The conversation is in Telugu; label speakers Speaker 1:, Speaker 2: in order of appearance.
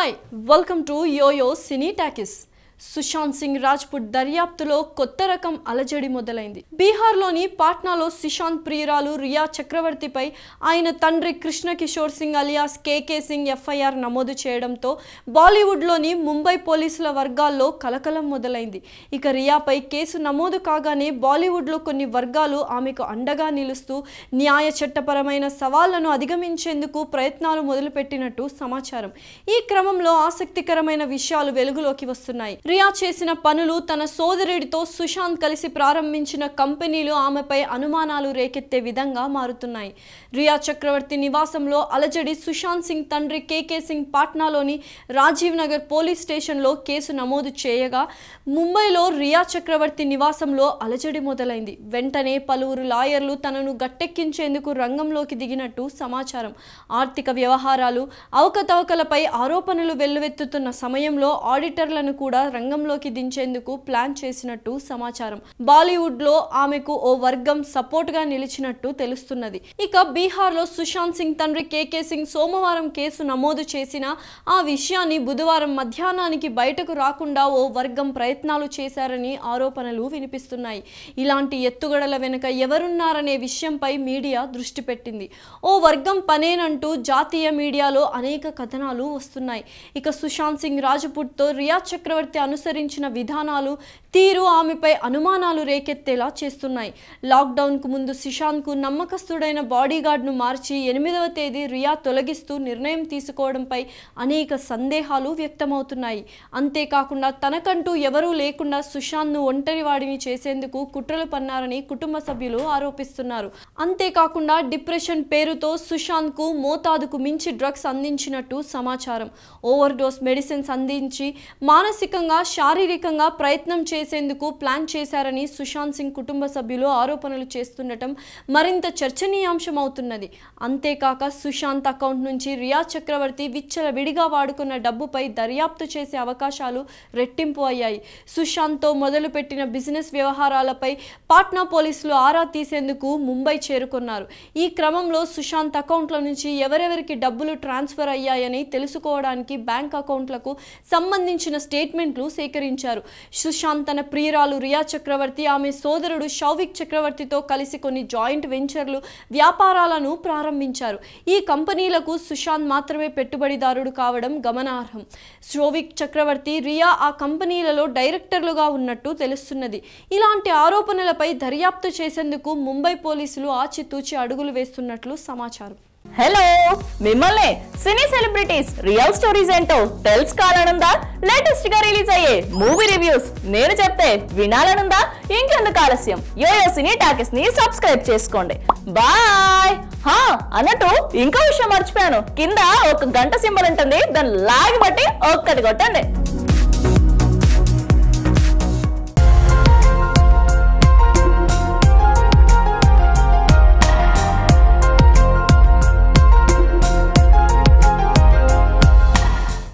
Speaker 1: Hi, welcome to YoYo Cine Takis. Sushant Singh Rajput దర్యాప్తులో కొత్త రకం అలజడి మొదలైంది బీహార్లోని పాట్నాలో సుశాంత్ ప్రియురాలు రియా చక్రవర్తిపై ఆయన తండ్రి Krishna Kishore Singh alias K K Singh FIR నమోదు చేయడంతో బాలీవుడ్లోని ముంబై పోలీసుల వర్గాల్లో కలకలం మొదలైంది ఇక రియాపై కేసు నమోదు కాగానే బాలీవుడ్లో కొన్ని వర్గాలు ఆమెకు అండగా నిలుస్తూ న్యాయ చట్టపరమైన సవాళ్లను అధిగమించేందుకు ప్రయత్నాలు మొదలుపెట్టినట్టు సమాచారం ఈ క్రమంలో ఆసక్తికరమైన విషయాలు వెలుగులోకి వస్తున్నాయి ప్రియా చేసిన పనులు తన సోదరుడితో సుశాంత్ కలిసి ప్రారంభించిన కంపెనీలు ఆమెపై అనుమానాలు రేకెత్తే విధంగా మారుతున్నాయి రియా చక్రవర్తి నివాసంలో అలజడి సుశాంత్ సింగ్ తండ్రి కేకే సింగ్ పాట్నాలోని రాజీవ్ నగర్ పోలీస్ స్టేషన్లో కేసు నమోదు చేయగా ముంబైలో రియా చక్రవర్తి నివాసంలో అలజడి మొదలైంది వెంటనే పలువురు లాయర్లు తనను గట్టెక్కించేందుకు రంగంలోకి దిగినట్టు సమాచారం ఆర్థిక వ్యవహారాలు అవకతవకలపై ఆరోపణలు వెల్లువెత్తుతున్న సమయంలో ఆడిటర్లను కూడా రంగంలోకి దించేందుకు ప్లాన్ చేసినట్టు సమాచారం బాలీవుడ్ లో ఆమెకు ఓ వర్గం సపోర్ట్ గా నిలిచినట్టు తెలుస్తున్నది ఇక బీహార్ లో సుశాంత్ సింగ్ తండ్రి కేకే సింగ్ సోమవారం కేసు నమోదు చేసిన ఆ విషయాన్ని బుధవారం మధ్యాహ్నానికి బయటకు రాకుండా ఓ వర్గం ప్రయత్నాలు చేశారని ఆరోపణలు వినిపిస్తున్నాయి ఇలాంటి ఎత్తుగడల వెనుక ఎవరున్నారనే విషయంపై మీడియా దృష్టి పెట్టింది ఓ వర్గం పనేనంటూ జాతీయ మీడియాలో అనేక కథనాలు వస్తున్నాయి ఇక సుశాంత్ సింగ్ తో రియా చక్రవర్తి అనుసరించిన విధానాలు తీరు ఆమెపై అనుమానాలు రేకెత్తేలా చేస్తున్నాయి లాక్డౌన్కు ముందు సుశాంత్కు నమ్మకస్తుడైన బాడీగార్డ్ను మార్చి ఎనిమిదవ తేదీ రియా తొలగిస్తూ నిర్ణయం తీసుకోవడంపై అనేక సందేహాలు వ్యక్తమవుతున్నాయి అంతేకాకుండా తనకంటూ ఎవరూ లేకుండా సుశాంత్ను ఒంటరివాడిని చేసేందుకు కుట్రలు పన్నారని కుటుంబ సభ్యులు ఆరోపిస్తున్నారు అంతేకాకుండా డిప్రెషన్ పేరుతో సుశాంత్కు మోతాదుకు మించి డ్రగ్స్ అందించినట్టు సమాచారం ఓవర్ డోస్ మెడిసిన్స్ అందించి మానసికంగా శారీరకంగా ప్రయత్నం చేసేందుకు ప్లాన్ చేశారని సుశాంత్ సింగ్ కుటుంబ సభ్యులు ఆరోపణలు చేస్తుండటం మరింత చర్చనీయాంశం అవుతున్నది అంతేకాక సుశాంత్ అకౌంట్ నుంచి రియా చక్రవర్తి విచ్చలవిడిగా వాడుకున్న డబ్బుపై దర్యాప్తు చేసే అవకాశాలు రెట్టింపు అయ్యాయి సుశాంత్తో మొదలుపెట్టిన బిజినెస్ వ్యవహారాలపై పాట్నా పోలీసులు ఆరా తీసేందుకు ముంబై చేరుకున్నారు ఈ క్రమంలో సుశాంత్ అకౌంట్ల నుంచి ఎవరెవరికి డబ్బులు ట్రాన్స్ఫర్ అయ్యాయని తెలుసుకోవడానికి బ్యాంక్ అకౌంట్లకు సంబంధించిన స్టేట్మెంట్లు సేకరించారు సుశాంత్ తన ప్రియురాలు రియా చక్రవర్తి ఆమె సోదరుడు షౌవిక్ చక్రవర్తితో కలిసి కొన్ని జాయింట్ వెంచర్లు వ్యాపారాలను ప్రారంభించారు ఈ కంపెనీలకు సుశాంత్ మాత్రమే పెట్టుబడిదారుడు కావడం గమనార్హం షోవిక్ చక్రవర్తి రియా ఆ కంపెనీలలో డైరెక్టర్లుగా ఉన్నట్టు తెలుస్తున్నది ఇలాంటి ఆరోపణలపై దర్యాప్తు చేసేందుకు ముంబై పోలీసులు ఆచితూచి అడుగులు వేస్తున్నట్లు సమాచారం
Speaker 2: హలో మిమ్మల్ని సినీ సెలబ్రిటీస్ రియల్ స్టోరీస్ ఏంటో తెలుసుకోవాలనుందా లేటెస్ట్ గా రిలీజ్ అయ్యే మూవీ రివ్యూస్ నేను చెప్తే వినాలనుందా ఇంకెందుకు ఆలస్యం యోయో సినీ టాకెస్ ని సబ్స్క్రైబ్ చేసుకోండి బాయ్ హా అన్నట్టు ఇంకో విషయం మర్చిపోయాను కింద ఒక గంట సింబల్ ఉంటుంది దాన్ని లాగి బట్టి ఒక్కటి కొట్టండి